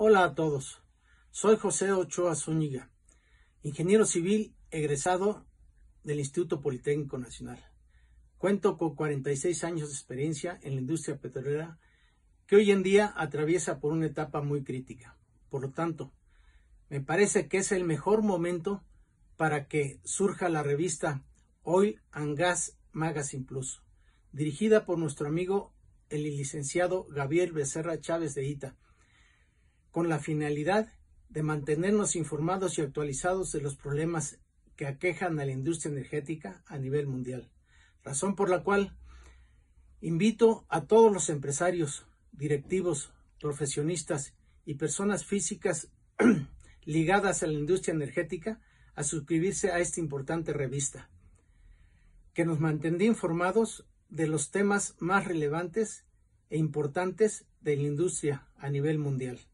Hola a todos, soy José Ochoa Zúñiga, ingeniero civil egresado del Instituto Politécnico Nacional. Cuento con 46 años de experiencia en la industria petrolera que hoy en día atraviesa por una etapa muy crítica. Por lo tanto, me parece que es el mejor momento para que surja la revista Hoy and Gas Magazine Plus, dirigida por nuestro amigo el licenciado Gabriel Becerra Chávez de Ita con la finalidad de mantenernos informados y actualizados de los problemas que aquejan a la industria energética a nivel mundial, razón por la cual invito a todos los empresarios, directivos, profesionistas y personas físicas ligadas a la industria energética a suscribirse a esta importante revista, que nos mantendrá informados de los temas más relevantes e importantes de la industria a nivel mundial.